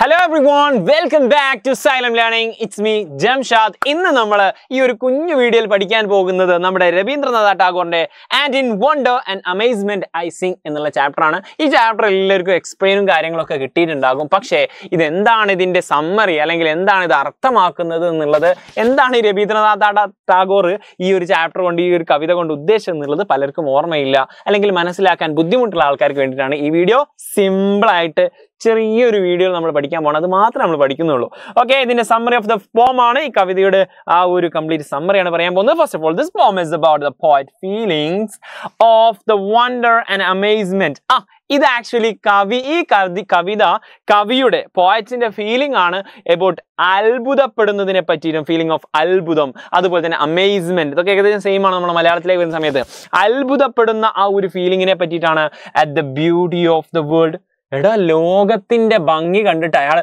hello everyone welcome back to Xylem learning it's me Jamshad ഇന്ന് നമ്മൾ ഈ ഒരു കുഞ്ഞു വീഡിയോയിൽ പഠിക്കാൻ പോകുന്നത് നമ്മുടെ രവീന്ദ്രനാഥ ടാഗോറിന്റെ and in wonder and amazement I sing എന്നുള്ള ചാപ്റ്ററാണ് ഈ ചാപ്റ്റർ എല്ലാവർക്കും എക്സ്പ്ലെയിനും കാര്യങ്ങളൊക്കെ കിട്ടിയിട്ടുണ്ടാകും പക്ഷേ ഇതെന്താണ് ഇതിൻ്റെ സമ്മറി അല്ലെങ്കിൽ എന്താണ് ഇത് അർത്ഥമാക്കുന്നത് എന്നുള്ളത് എന്താണ് ഈ രവീന്ദ്രനാഥ ടാഗോർ ഈ ഒരു ചാപ്റ്റർ കൊണ്ട് ഈ ഒരു കവിത കൊണ്ട് ഉദ്ദേശം എന്നുള്ളത് പലർക്കും ഓർമ്മയില്ല അല്ലെങ്കിൽ മനസ്സിലാക്കാൻ ബുദ്ധിമുട്ടുള്ള ആൾക്കാർക്ക് വേണ്ടിയിട്ടാണ് ഈ വീഡിയോ സിമ്പിളായിട്ട് ചെറിയൊരു വീഡിയോയിൽ നമ്മൾ പഠിക്കാൻ പോകണം അത് മാത്രമേ നമ്മൾ പഠിക്കുന്നുള്ളൂ ഓക്കെ ഇതിന്റെ സമ്മറി ഓഫ് ദ പോം ആണ് ഈ കവിതയുടെ ആ ഒരു കംപ്ലീറ്റ് സമ്മറിയാണ് പറയാൻ പോകുന്നത് first of all this poem is about the poet feelings of the wonder and amazement ആ ഇത് ആക്ച്വലി കവി ഈ കവി കവിത കവിയുടെ പോയറ്റിന്റെ ഫീലിംഗ് ആണ് എബൌട്ട് അത്ഭുതപ്പെടുന്നതിനെ പറ്റിയിട്ടും ഫീലിംഗ് ഓഫ് അത്ഭുതം അതുപോലെ തന്നെ അമേസ്മെന്റ് ഇതൊക്കെ ഏകദേശം സെയിം ആണ് നമ്മൾ മലയാളത്തിലേക്ക് വരുന്ന സമയത്ത് അത്ഭുതപ്പെടുന്ന ആ ഒരു ഫീലിംഗിനെ പറ്റിയിട്ടാണ് at the beauty of the world എടാ ലോകത്തിന്റെ ഭംഗി കണ്ടിട്ട് അയാൾ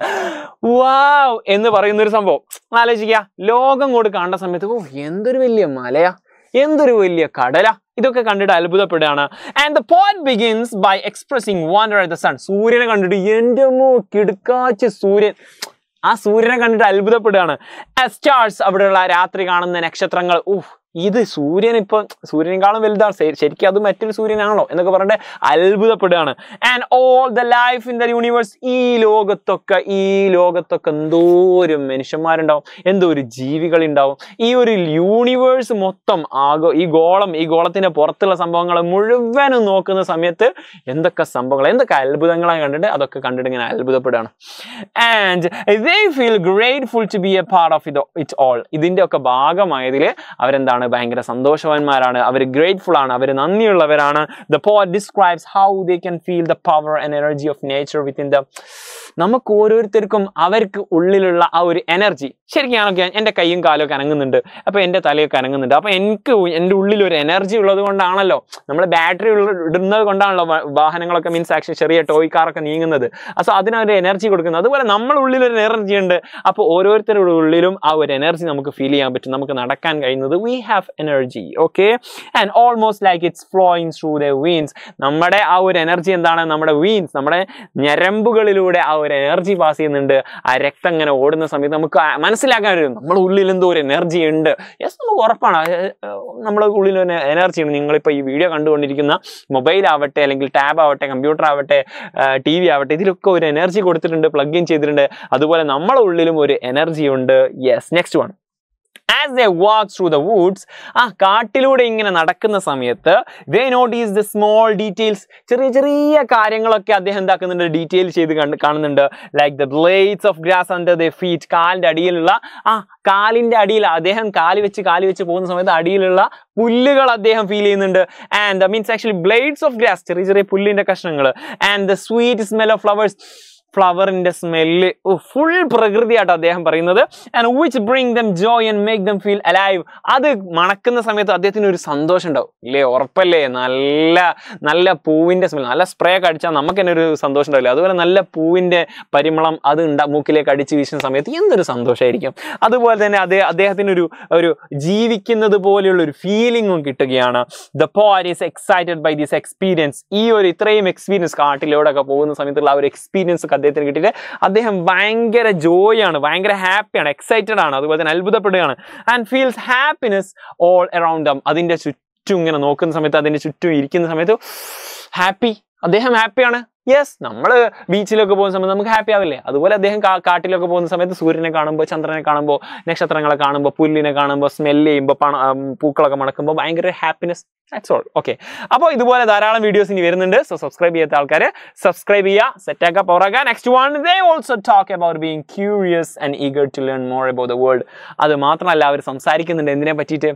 വാവ് എന്ന് പറയുന്ന ഒരു സംഭവം ആലോചിക്കുക ലോകം കൂടെ കാണുന്ന സമയത്ത് ഓ എന്തൊരു വലിയ മലയാ എന്തൊരു വലിയ കടല ഇതൊക്കെ കണ്ടിട്ട് അത്ഭുതപ്പെടുകയാണ് and the point begins by expressing wonder at the sun സൂര്യനെ കണ്ടിട്ട് എൻ്റെ കിടക്കാച്ച് സൂര്യൻ ആ സൂര്യനെ കണ്ടിട്ട് അത്ഭുതപ്പെടുകയാണ് സ്റ്റാർസ് അവിടെയുള്ള രാത്രി കാണുന്ന നക്ഷത്രങ്ങൾ ഊഹ് ഇത് സൂര്യൻ ഇപ്പൊ സൂര്യനെക്കാളും വലുതാണ് ശരിക്കും അത് മറ്റൊരു സൂര്യനാണല്ലോ എന്നൊക്കെ പറഞ്ഞിട്ട് അത്ഭുതപ്പെടുകയാണ് and all the life in the universe ഈ ലോകത്തൊക്കെ ഈ ലോകത്തൊക്കെ എന്തോരം മനുഷ്യന്മാരുണ്ടാവും എന്തോ ഒരു ജീവികളുണ്ടാവും ഈ ഒരു യൂണിവേഴ്സ് മൊത്തം ആകോ ഈ ഗോളം ഈ ഗോളത്തിന്റെ പുറത്തുള്ള സംഭവങ്ങൾ മുഴുവനും നോക്കുന്ന സമയത്ത് എന്തൊക്കെ സംഭവങ്ങൾ എന്തൊക്കെ അത്ഭുതങ്ങളാണ് കണ്ടിട്ട് അതൊക്കെ കണ്ടിട്ട് ഇങ്ങനെ അത്ഭുതപ്പെടുകയാണ് and they feel grateful to be a part of it all ഇതിന്റെ ഒക്കെ ഭാഗമായതിൽ അവരെന്താണ് ആണ് ഭയങ്കര സന്തോഷവാന്മാരാണ് അവർ ഗ്രേറ്റ്ഫുൾ ആണ് അവർ നന്ദിയുള്ളവരാണ് the poem describes how they can feel the power and energy of nature within the നമുക്ക് ഓരോരുത്തർക്കും അവർക്ക് ഉള്ളിലുള്ള ആ ഒരു എനർജി ശരിക്കും ഞാനൊക്കെ എൻ്റെ കൈയും കാലൊക്കെ അനങ്ങുന്നുണ്ട് അപ്പോൾ എൻ്റെ തലയൊക്കെ അനങ്ങുന്നുണ്ട് അപ്പോൾ എനിക്ക് എൻ്റെ ഉള്ളിൽ ഒരു എനർജി ഉള്ളത് കൊണ്ടാണല്ലോ നമ്മൾ ബാറ്ററി ഇടുന്നത് കൊണ്ടാണല്ലോ വാഹനങ്ങളൊക്കെ മീൻസ് ആക്ഷൻ ചെറിയ ടോയ് കാറൊക്കെ നീങ്ങുന്നത് സോ അതിനൊരു എനർജി കൊടുക്കുന്നത് അതുപോലെ നമ്മൾ ഉള്ളിൽ ഒരു എനർജി ഉണ്ട് അപ്പോൾ ഓരോരുത്തരുടെ ഉള്ളിലും ആ ഒരു എനർജി നമുക്ക് ഫീൽ ചെയ്യാൻ പറ്റും നമുക്ക് നടക്കാൻ കഴിയുന്നത് we have energy okay and almost like it's flowing through the veins നമ്മുടെ ആ ഒരു എനർജി എന്താണ് നമ്മുടെ വീൻസ് നമ്മുടെ ഞരമ്പുകളിലൂടെ ആ ഒരു എനർജി പാസ് ചെയ്യുന്നുണ്ട് ആ രക്തം ഇങ്ങനെ ഓടുന്ന സമയത്ത് നമുക്ക് മനസ്സിലാക്കാൻ വരും നമ്മുടെ ഉള്ളിൽ എന്തോ ഒരു എനർജി ഉണ്ട് യെസ് നമുക്ക് ഉറപ്പാണ് നമ്മുടെ ഉള്ളിൽ ഒരു എനർജി ഉണ്ട് നിങ്ങളിപ്പോൾ ഈ വീഡിയോ കണ്ടുകൊണ്ടിരിക്കുന്ന മൊബൈൽ ആവട്ടെ അല്ലെങ്കിൽ ടാബ് ആവട്ടെ കമ്പ്യൂട്ടർ ആവട്ടെ ടി വി ആവട്ടെ ഇതിലൊക്കെ ഒരു എനർജി കൊടുത്തിട്ടുണ്ട് പ്ലഗ് ഇൻ ചെയ്തിട്ടുണ്ട് അതുപോലെ നമ്മളെ ഉള്ളിലും ഒരു എനർജി ഉണ്ട് yes next one as the walk through the woods ആ കാട്ടിലൂടെ ഇങ്ങനെ നടക്കുന്ന സമയത്ത് they notice the small details ചെറിയ ചെറിയ കാര്യങ്ങളൊക്കെ അദ്ദേഹം എന്താക്കുന്നുണ്ട് ഡീറ്റെയിൽ ചെയ്ത് കണ്ട് കാണുന്നുണ്ട് like the blades of grass under the feet കാലിൻ്റെ അടിയിലുള്ള ആ കാലിൻ്റെ അടിയിൽ അദ്ദേഹം കാലി വെച്ച് കാലി വെച്ച് പോകുന്ന സമയത്ത് അടിയിലുള്ള പുല്ലുകൾ അദ്ദേഹം ഫീൽ ചെയ്യുന്നുണ്ട് and means actually blades of grass ചെറിയ ചെറിയ പുല്ലിൻ്റെ കഷ്ണങ്ങൾ and the sweet smell of flowers ഫ്ലവറിന്റെ സ്മെല്ല് ഫുൾ പ്രകൃതിയാട്ടോ അദ്ദേഹം പറയുന്നത് and which bring them joy and make them feel alive അത് മണക്കുന്ന സമയത്ത് അദ്ദേഹത്തിന് ഒരു സന്തോഷം ഉണ്ടാവും ഇല്ലേ ഉറപ്പല്ലേ നല്ല നല്ല പൂവിന്റെ സ്മെൽ നല്ല സ്പ്രേ ഒക്കെ അടിച്ചാൽ നമുക്ക് തന്നെ ഒരു സന്തോഷം ഉണ്ടാവില്ല അതുപോലെ നല്ല പൂവിന്റെ പരിമളം അത് ഉണ്ടാ മൂക്കിലേക്ക് അടിച്ച് വീശുന്ന സമയത്ത് എന്തൊരു സന്തോഷമായിരിക്കും അതുപോലെ തന്നെ അതേ അദ്ദേഹത്തിന് ഒരു ഒരു ജീവിക്കുന്നത് പോലെയുള്ള ഒരു ഫീലിംഗും കിട്ടുകയാണ് the poet is excited by this experience ഈ ഒരു ഇത്രയും എക്സ്പീരിയൻസ് കാട്ടിലൂടെ ഒക്കെ പോകുന്ന സമയത്തുള്ള ആ ഒരു എക്സ്പീരിയൻസ് ഒക്കെ അദ്ദേഹത്തിന് കിട്ടിയിട്ട് അദ്ദേഹം ഭയങ്കര ആണ് ഭയങ്കര ഹാപ്പിയാണ് എക്സൈറ്റഡ് ആണ് അതുപോലെ തന്നെ അത്ഭുതപ്പെടുകയാണ് and feels happiness all around them അതിൻ്റെ ചുറ്റും ഇങ്ങനെ നോക്കുന്ന സമയത്ത് അതിൻ്റെ ചുറ്റും ഇരിക്കുന്ന സമയത്ത് ഹാപ്പി അദ്ദേഹം ഹാപ്പിയാണ് യെസ് നമ്മൾ ബീച്ചിലൊക്കെ പോകുന്ന സമയത്ത് നമുക്ക് ഹാപ്പി ആവില്ലേ അതുപോലെ അദ്ദേഹം കാട്ടിലൊക്കെ പോകുന്ന സമയത്ത് സൂര്യനെ കാണുമ്പോൾ ചന്ദ്രനെ കാണുമ്പോൾ നക്ഷത്രങ്ങളെ കാണുമ്പോൾ പുല്ലിനെ കാണുമ്പോൾ സ്മെല്ല് ചെയ്യുമ്പോൾ പണ പൂക്കളൊക്കെ മണക്കുമ്പോൾ ഭയങ്കര ഹാപ്പിനെസ് ദാറ്റ്സ് ഓൾ ഓക്കെ അപ്പോൾ ഇതുപോലെ ധാരാളം വീഡിയോസ് ഇനി വരുന്നുണ്ട് സോ സബ്സ്ക്രൈബ് ചെയ്യാത്ത ആൾക്കാർ സബ്സ്ക്രൈബ് ചെയ്യുക സെറ്റാക്കുക പവറാക്കുക next one they also talk about being curious and eager to learn more about the world അത് മാത്രമല്ല അവർ സംസാരിക്കുന്നുണ്ട് എന്തിനെ പറ്റിയിട്ട്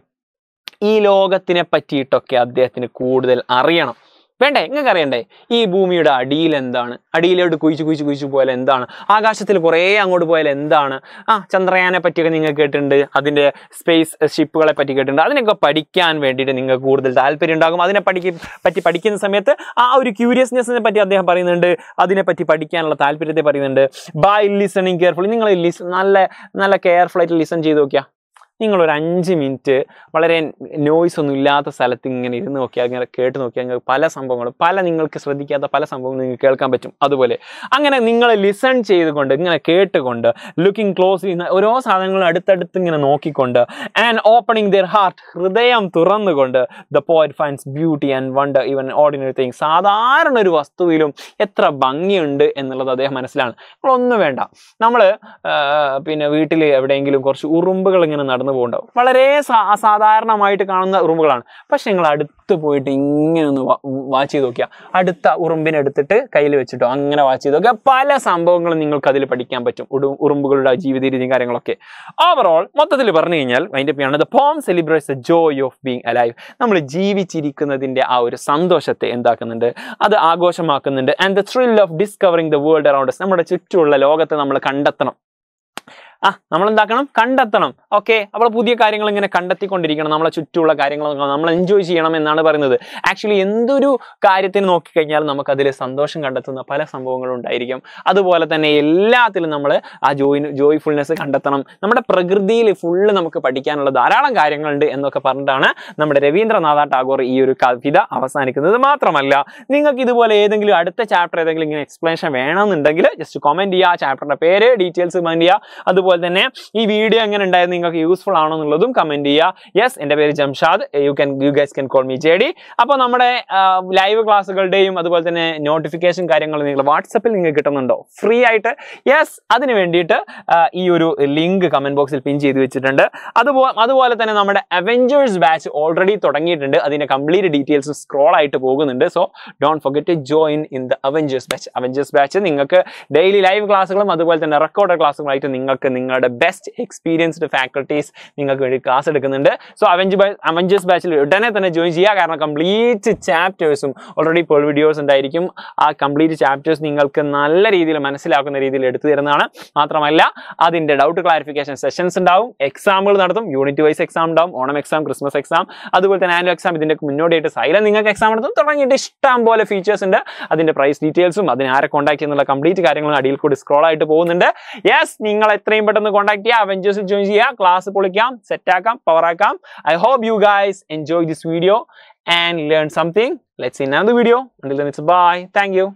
ഈ ലോകത്തിനെ പറ്റിയിട്ടൊക്കെ അദ്ദേഹത്തിന് കൂടുതൽ അറിയണം വേണ്ടേ നിങ്ങൾക്ക് അറിയണ്ടേ ഈ ഭൂമിയുടെ അടിയിൽ എന്താണ് അടിയിലോട്ട് കുഴിച്ച് കുഴിച്ച് കുഴിച്ച് പോയാൽ എന്താണ് ആകാശത്തിൽ കുറേ അങ്ങോട്ട് പോയാൽ എന്താണ് ആ ചന്ദ്രയാനെ പറ്റിയൊക്കെ നിങ്ങൾ കേട്ടിട്ടുണ്ട് അതിൻ്റെ സ്പേസ് ഷിപ്പുകളെ പറ്റി കേട്ടിട്ടുണ്ട് അതിനൊക്കെ പഠിക്കാൻ വേണ്ടിയിട്ട് നിങ്ങൾക്ക് കൂടുതൽ താല്പര്യം ഉണ്ടാകും അതിനെ പഠിക്കും പറ്റി പഠിക്കുന്ന സമയത്ത് ആ ഒരു ക്യൂരിയസ്നെസ്സിനെ പറ്റി അദ്ദേഹം പറയുന്നുണ്ട് അതിനെപ്പറ്റി പഠിക്കാനുള്ള താല്പര്യത്തെ പറയുന്നുണ്ട് ബൈ ലിസണിങ് കെയർഫുള്ളി നിങ്ങൾ ലിസ് നല്ല നല്ല കെയർഫുള്ളായിട്ട് ലിസൺ ചെയ്ത് നോക്കിയാൽ നിങ്ങളൊരു അഞ്ച് മിനിറ്റ് വളരെ നോയ്സ് ഒന്നും ഇല്ലാത്ത സ്ഥലത്ത് ഇങ്ങനെ ഇരുന്ന് നോക്കിയാൽ ഇങ്ങനെ കേട്ട് നോക്കിയാൽ നിങ്ങൾക്ക് പല സംഭവങ്ങളും പല നിങ്ങൾക്ക് ശ്രദ്ധിക്കാത്ത പല സംഭവങ്ങളും നിങ്ങൾക്ക് കേൾക്കാൻ പറ്റും അതുപോലെ അങ്ങനെ നിങ്ങൾ ലിസൺ ചെയ്തുകൊണ്ട് ഇങ്ങനെ കേട്ടുകൊണ്ട് ലുക്കിംഗ് ക്ലോസ് ചെയ്യുന്ന ഓരോ സാധനങ്ങളും അടുത്തടുത്ത് ഇങ്ങനെ നോക്കിക്കൊണ്ട് ആൻഡ് ഓപ്പണിംഗ് ദർ ഹാർട്ട് ഹൃദയം തുറന്നുകൊണ്ട് the poet finds beauty and wonder even ordinary thing സാധാരണ ഒരു വസ്തുവിലും എത്ര ഭംഗിയുണ്ട് എന്നുള്ളത് അദ്ദേഹം മനസ്സിലാണ് നമ്മളൊന്നും വേണ്ട നമ്മൾ പിന്നെ വീട്ടിൽ എവിടെയെങ്കിലും കുറച്ച് ഉറുമ്പുകൾ ഇങ്ങനെ നടന്നു കടന്നു പോകുന്നുണ്ടാവും വളരെ അസാധാരണമായിട്ട് കാണുന്ന ഉറുമ്പുകളാണ് പക്ഷെ നിങ്ങൾ അടുത്ത് പോയിട്ട് ഇങ്ങനെ ഒന്ന് വാച്ച് ചെയ്ത് നോക്കിയാൽ അടുത്ത ഉറുമ്പിനെ എടുത്തിട്ട് കയ്യിൽ വെച്ചിട്ടോ അങ്ങനെ വാച്ച് ചെയ്ത് നോക്കിയാൽ പല സംഭവങ്ങളും നിങ്ങൾക്ക് അതിൽ പഠിക്കാൻ പറ്റും ഉറുമ്പുകളുടെ ജീവിത രീതിയും കാര്യങ്ങളൊക്കെ ഓവറോൾ മൊത്തത്തിൽ പറഞ്ഞു കഴിഞ്ഞാൽ അതിൻ്റെ പേരാണ് the poem celebrates the joy of being alive നമ്മൾ ജീവിച്ചിരിക്കുന്നതിൻ്റെ ആ ഒരു സന്തോഷത്തെ എന്താക്കുന്നുണ്ട് അത് ആഘോഷമാക്കുന്നുണ്ട് and the thrill of discovering the world around നമ്മുടെ ചുറ്റുമുള്ള ലോകത്തെ നമ്മൾ കണ്ടെത്തണം ആ നമ്മൾ എന്താക്കണം കണ്ടെത്തണം ഓക്കെ അപ്പോൾ പുതിയ കാര്യങ്ങൾ ഇങ്ങനെ കണ്ടെത്തിക്കൊണ്ടിരിക്കണം നമ്മളെ ചുറ്റുമുള്ള കാര്യങ്ങൾ നമ്മൾ എൻജോയ് ചെയ്യണം എന്നാണ് പറയുന്നത് ആക്ച്വലി എന്തൊരു കാര്യത്തിന് നോക്കിക്കഴിഞ്ഞാൽ നമുക്ക് അതിൽ സന്തോഷം കണ്ടെത്തുന്ന പല സംഭവങ്ങളും ഉണ്ടായിരിക്കും അതുപോലെ തന്നെ എല്ലാത്തിലും നമ്മൾ ആ ജോയ് ജോയ്ഫുൾനെസ് കണ്ടെത്തണം നമ്മുടെ പ്രകൃതിയിൽ ഫുള്ള് നമുക്ക് പഠിക്കാനുള്ള ധാരാളം കാര്യങ്ങളുണ്ട് എന്നൊക്കെ പറഞ്ഞിട്ടാണ് നമ്മുടെ രവീന്ദ്രനാഥ ടാഗോർ ഈ ഒരു കവിത അവസാനിക്കുന്നത് മാത്രമല്ല നിങ്ങൾക്ക് ഇതുപോലെ ഏതെങ്കിലും അടുത്ത ചാപ്റ്റർ ഏതെങ്കിലും ഇങ്ങനെ എക്സ്പ്ലനേഷൻ വേണമെന്നുണ്ടെങ്കിൽ ജസ്റ്റ് കോമെൻറ്റ് ചെയ്യുക ചാപ്റ്ററിൻ്റെ പേര് ഡീറ്റെയിൽസ് കമൻറ്റ് ചെയ്യുക അതുപോലെ അതുപോലെ തന്നെ ഈ വീഡിയോ എങ്ങനെ ഉണ്ടായത് നിങ്ങൾക്ക് യൂസ്ഫുൾ ആണോ എന്നുള്ളതും കമന്റ് ചെയ്യുക യെസ് എൻ്റെ പേര് Jamshad you can you guys can call me J D അപ്പോൾ നമ്മുടെ ലൈവ് ക്ലാസ്സുകളുടെയും അതുപോലെ തന്നെ നോട്ടിഫിക്കേഷൻ കാര്യങ്ങൾ നിങ്ങൾ വാട്സപ്പിൽ നിങ്ങൾക്ക് കിട്ടുന്നുണ്ടോ ഫ്രീ ആയിട്ട് യെസ് അതിന് വേണ്ടിയിട്ട് ഈ ഒരു ലിങ്ക് കമന്റ് ബോക്സിൽ പിൻ ചെയ്ത് വെച്ചിട്ടുണ്ട് അതുപോലെ അതുപോലെ തന്നെ നമ്മുടെ അവഞ്ചേഴ്സ് ബാച്ച് ഓൾറെഡി തുടങ്ങിയിട്ടുണ്ട് അതിന്റെ കംപ്ലീറ്റ് ഡീറ്റെയിൽസ് സ്ക്രോൾ ആയിട്ട് പോകുന്നുണ്ട് so don't forget to join in the Avengers batch Avengers batch നിങ്ങൾക്ക് ഡെയിലി ലൈവ് ക്ലാസ്സുകളും അതുപോലെ തന്നെ റെക്കോർഡ് ക്ലാസ്സുകളായിട്ട് നിങ്ങൾക്ക് നിങ്ങളുടെ ബെസ്റ്റ് എക്സ്പീരിയൻസ്ഡ് ഫാക്കൾട്ടീസ് നിങ്ങൾക്ക് വേണ്ടി ക്ലാസ് എടുക്കുന്നുണ്ട് സോ അവഞ്ച് അവഞ്ചേഴ്സ് ബാച്ചിൽ ഉടനെ തന്നെ ജോയിൻ ചെയ്യുക കാരണം കംപ്ലീറ്റ് ചാപ്റ്റേഴ്സും ഓൾറെഡി പോൾ വീഡിയോസ് ഉണ്ടായിരിക്കും ആ കംപ്ലീറ്റ് ചാപ്റ്റേഴ്സ് നിങ്ങൾക്ക് നല്ല രീതിയിൽ മനസ്സിലാക്കുന്ന രീതിയിൽ എടുത്തു തരുന്നതാണ് മാത്രമല്ല അതിൻ്റെ ഡൗട്ട് ക്ലാരിഫിക്കേഷൻ സെഷൻസ് ഉണ്ടാവും എക്സാമുകൾ നടത്തും യൂണിറ്റ് വൈസ് എക്സാം ഉണ്ടാവും ഓണം എക്സാം ക്രിസ്മസ് എക്സാം അതുപോലെ തന്നെ ആനുവൽ എക്സാം ഇതിൻ്റെ മുന്നോടിയായിട്ട് സൈലം നിങ്ങൾക്ക് എക്സാം നടത്തും തുടങ്ങിയിട്ട് ഇഷ്ടം പോലെ ഫീച്ചേഴ്സ് ഉണ്ട് അതിൻ്റെ പ്രൈസ് ഡീറ്റെയിൽസും അതിനെ ആരെ കോൺടാക്ട് ചെയ്യുന്നുള്ള കംപ്ലീറ്റ് കാര്യങ്ങളും അടിയിൽ കൂടി സ്ക്രോൾ ആയിട്ട് പോകുന്നുണ്ട് യെസ് നിങ്ങൾ എത്രയും പെട്ടെന്ന് കോൺടാക്ട് ചെയ്യുക അവഞ്ചേഴ്സിൽ ജോയിൻ ചെയ്യുക ക്ലാസ് പൊളിക്കാം സെറ്റ് ആക്കാം പവർ ആക്കാം I hope you guys enjoy this video and learn something let's in another video bye thank U